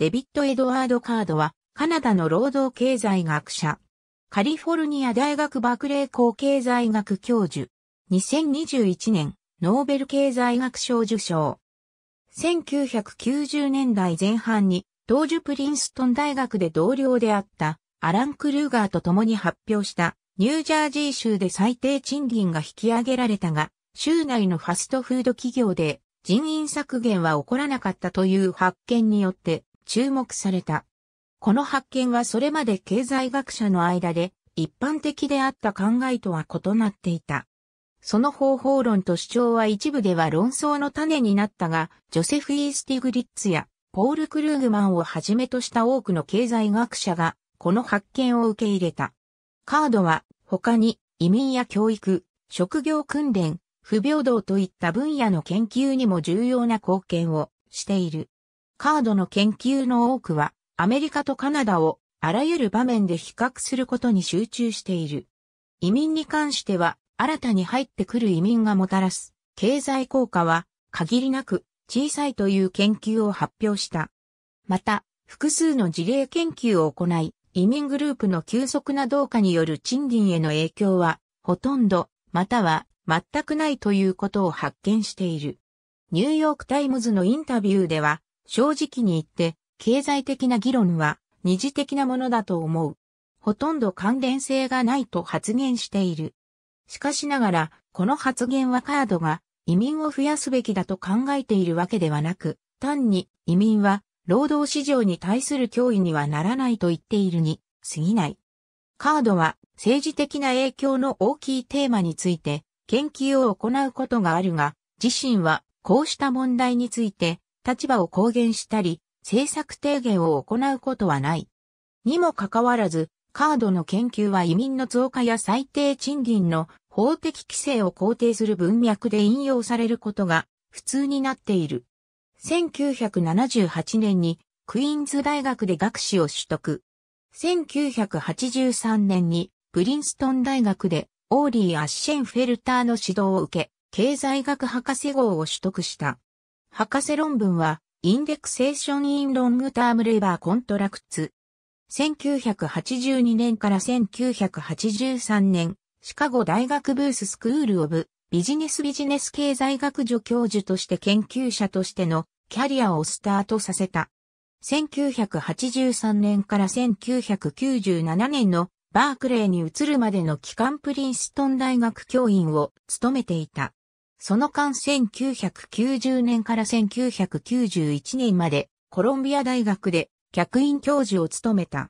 デビッド・エドワード・カードは、カナダの労働経済学者。カリフォルニア大学バークレー校経済学教授。2021年、ノーベル経済学賞受賞。1990年代前半に、当時プリンストン大学で同僚であった、アラン・クルーガーと共に発表した、ニュージャージー州で最低賃金が引き上げられたが、州内のファストフード企業で人員削減は起こらなかったという発見によって、注目された。この発見はそれまで経済学者の間で一般的であった考えとは異なっていた。その方法論と主張は一部では論争の種になったが、ジョセフ・イースティグリッツやポール・クルーグマンをはじめとした多くの経済学者が、この発見を受け入れた。カードは、他に移民や教育、職業訓練、不平等といった分野の研究にも重要な貢献をしている。カードの研究の多くは、アメリカとカナダをあらゆる場面で比較することに集中している。移民に関しては、新たに入ってくる移民がもたらす経済効果は限りなく小さいという研究を発表した。また、複数の事例研究を行い、移民グループの急速な動化による賃金への影響は、ほとんど、または全くないということを発見している。ニューヨークタイムズのインタビューでは、正直に言って、経済的な議論は二次的なものだと思う。ほとんど関連性がないと発言している。しかしながら、この発言はカードが移民を増やすべきだと考えているわけではなく、単に移民は労働市場に対する脅威にはならないと言っているに過ぎない。カードは政治的な影響の大きいテーマについて研究を行うことがあるが、自身はこうした問題について立場を公言したり、政策提言を行うことはない。にもかかわらず、カードの研究は移民の増加や最低賃金の法的規制を肯定する文脈で引用されることが普通になっている。1978年にクイーンズ大学で学士を取得。1983年にプリンストン大学でオーリー・アッシェンフェルターの指導を受け、経済学博士号を取得した。博士論文は、インデクセーションインロングタームレバーコントラクツ。1982年から1983年、シカゴ大学ブーススクールオブビジネスビジネス経済学助教授として研究者としてのキャリアをスタートさせた。1983年から1997年のバークレーに移るまでの期間プリンストン大学教員を務めていた。その間1990年から1991年までコロンビア大学で客員教授を務めた。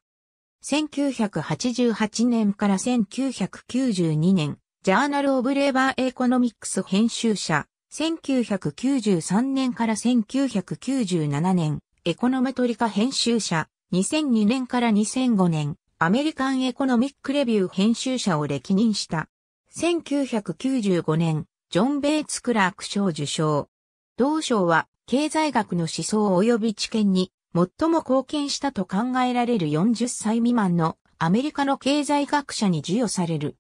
1988年から1992年、ジャーナル・オブ・レーバー・エコノミックス編集者、1993年から1997年、エコノメトリカ編集者、2002年から2005年、アメリカン・エコノミック・レビュー編集者を歴任した。1995年、ジョン・ベイツ・クラーク賞受賞。同賞は、経済学の思想及び知見に、最も貢献したと考えられる40歳未満のアメリカの経済学者に授与される。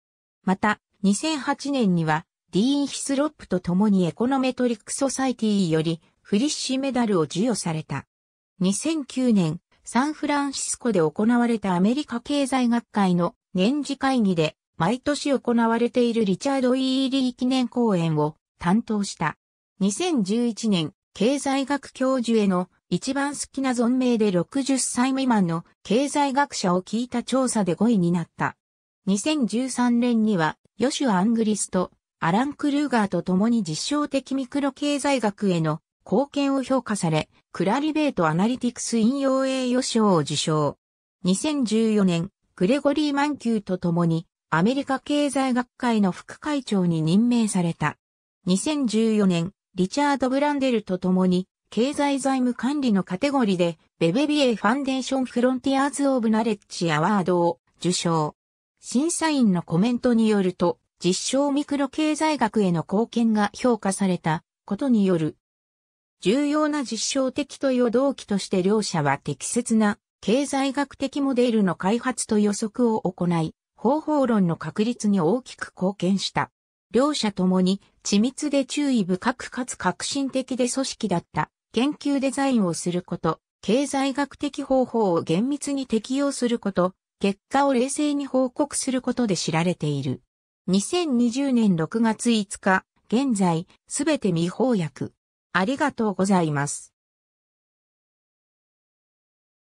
また、2008年には、ディーン・ヒスロップと共にエコノメトリック・ソサイティより、フリッシュメダルを授与された。2009年、サンフランシスコで行われたアメリカ経済学会の年次会議で毎年行われているリチャード・イーリー記念公演を担当した。2011年、経済学教授への一番好きな存命で60歳未満の経済学者を聞いた調査で5位になった。2013年には、ヨシュ・アングリスト、アラン・クルーガーと共に実証的ミクロ経済学への貢献を評価され、クラリベート・アナリティクス引用栄誉賞を受賞。2014年、グレゴリー・マンキューと共にアメリカ経済学会の副会長に任命された。2014年、リチャード・ブランデルと共に、経済財務管理のカテゴリーで、ベベビエファンデーションフロンティアーズ・オブ・ナレッジ・アワードを受賞。審査員のコメントによると、実証ミクロ経済学への貢献が評価されたことによる。重要な実証的問いを同期として両者は適切な経済学的モデルの開発と予測を行い、方法論の確立に大きく貢献した。両者ともに緻密で注意深くかつ革新的で組織だった研究デザインをすること、経済学的方法を厳密に適用すること、結果を冷静に報告することで知られている。2020年6月5日、現在、すべて未法訳。ありがとうございます。